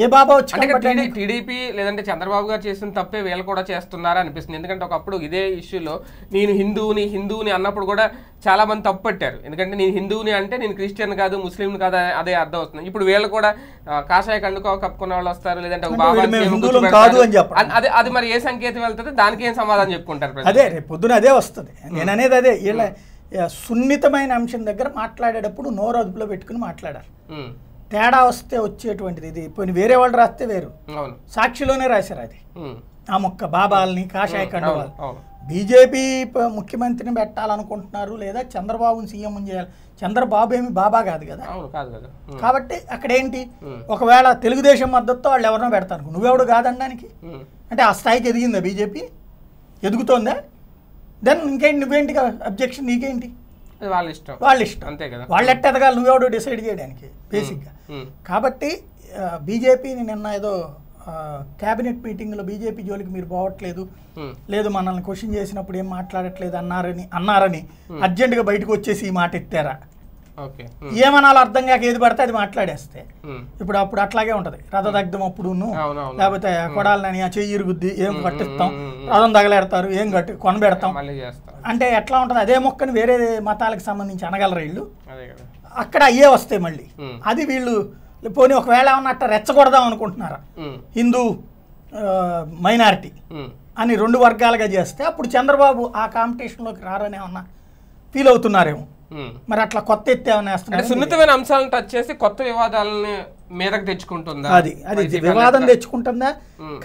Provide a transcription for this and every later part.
ఏ బాబా వచ్చి టీడీపీ లేదంటే చంద్రబాబు గారు చేసిన తప్పే వీళ్ళు కూడా చేస్తున్నారా అనిపిస్తుంది ఎందుకంటే ఒకప్పుడు ఇదే ఇష్యూలో నేను హిందువుని హిందువుని అన్నప్పుడు కూడా చాలా మంది తప్పు పట్టారు ఎందుకంటే నేను హిందువుని అంటే నేను క్రిస్టియన్ కాదు ముస్లింని కాదు అదే అర్థం అవుతుంది ఇప్పుడు వీళ్ళు కూడా కాషాయ కండుకో కప్పుకున్న వాళ్ళు వస్తారు లేదంటే ఒక బాబా అదే అది మరి ఏ సంకేతం వెళ్తుంది దానికి ఏం సమాధానం చెప్పుకుంటారు అదే పొద్దున అదే వస్తుంది నేను అనేది అదే సున్నితమైన అంశం దగ్గర మాట్లాడేటప్పుడు నోరు అదుపులో పెట్టుకుని మాట్లాడారు తేడా వస్తే వచ్చేటువంటిది ఇది పోయిన వేరే వాళ్ళు రాస్తే వేరు సాక్షిలోనే రాశారు అది ఆ మొక్క బాబాల్ని కాషాయ కండవాళ్ళు బీజేపీ ముఖ్యమంత్రిని పెట్టాలనుకుంటున్నారు లేదా చంద్రబాబుని సీఎం చేయాలి చంద్రబాబు ఏమి బాబా కాదు కదా కాబట్టి అక్కడ ఏంటి ఒకవేళ తెలుగుదేశం మద్దతుతో వాళ్ళు ఎవరినో పెడతారు నువ్వెవడు కాదనడానికి అంటే ఆ స్థాయికి ఎదిగిందా బీజేపీ ఎదుగుతోందా దెన్ ఇంకేంటి నువ్వేంటి అబ్జెక్షన్ నీకేంటి వాళ్ళ ఇష్టం వాళ్ళ ఇష్టం అంతే కదా వాళ్ళు ఎట్టగా నువ్వెవడో డిసైడ్ చేయడానికి బేసిక్గా కాబట్టి బీజేపీని నిన్న ఏదో క్యాబినెట్ మీటింగ్లో బీజేపీ జోలికి మీరు పోవట్లేదు లేదు మనల్ని క్వశ్చన్ చేసినప్పుడు ఏం మాట్లాడట్లేదు అన్నారని అన్నారని అర్జెంటుగా బయటకు వచ్చేసి ఈ మాట ఎత్తారా Hmm. ఏమనాలో అర్థం కాక ఏది పడితే అది మాట్లాడేస్తే hmm. ఇప్పుడు అప్పుడు అట్లాగే ఉంటది రథ hmm. దగ్గం అప్పుడు లేకపోతే కొడాలని చెయ్యి ఇరుగుద్ది ఏం కట్టిస్తాం రథం తగలేడతారు ఏం కట్టి కొనబెడతాం అంటే ఎట్లా ఉంటది అదే మొక్కని వేరే మతాలకు సంబంధించి అనగలరు వీళ్ళు అక్కడ అయ్యే వస్తాయి మళ్ళీ అది వీళ్ళు పోనీ ఒకవేళ ఏమన్నా అట్ట రెచ్చగొడదాం అనుకుంటున్నారా హిందూ మైనారిటీ అని రెండు వర్గాలుగా చేస్తే అప్పుడు చంద్రబాబు ఆ కాంపిటీషన్లోకి రారని ఏమన్నా ఫీల్ అవుతున్నారేమో మరి అట్లా కొత్త ఎత్తేమనేస్తున్నారు సున్నితమైన అంశాలను టచ్ చేసి కొత్త వివాదాలని మీదకి తెచ్చుకుంటుందా అది అది వివాదం తెచ్చుకుంటుందా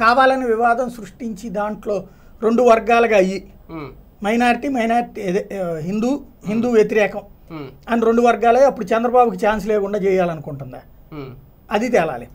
కావాలని వివాదం సృష్టించి దాంట్లో రెండు వర్గాలుగా అయ్యి మైనారిటీ మైనారిటీ హిందూ హిందూ వ్యతిరేకం అని రెండు వర్గాలే అప్పుడు చంద్రబాబుకి ఛాన్స్ లేకుండా చేయాలనుకుంటుందా అది తేలాలి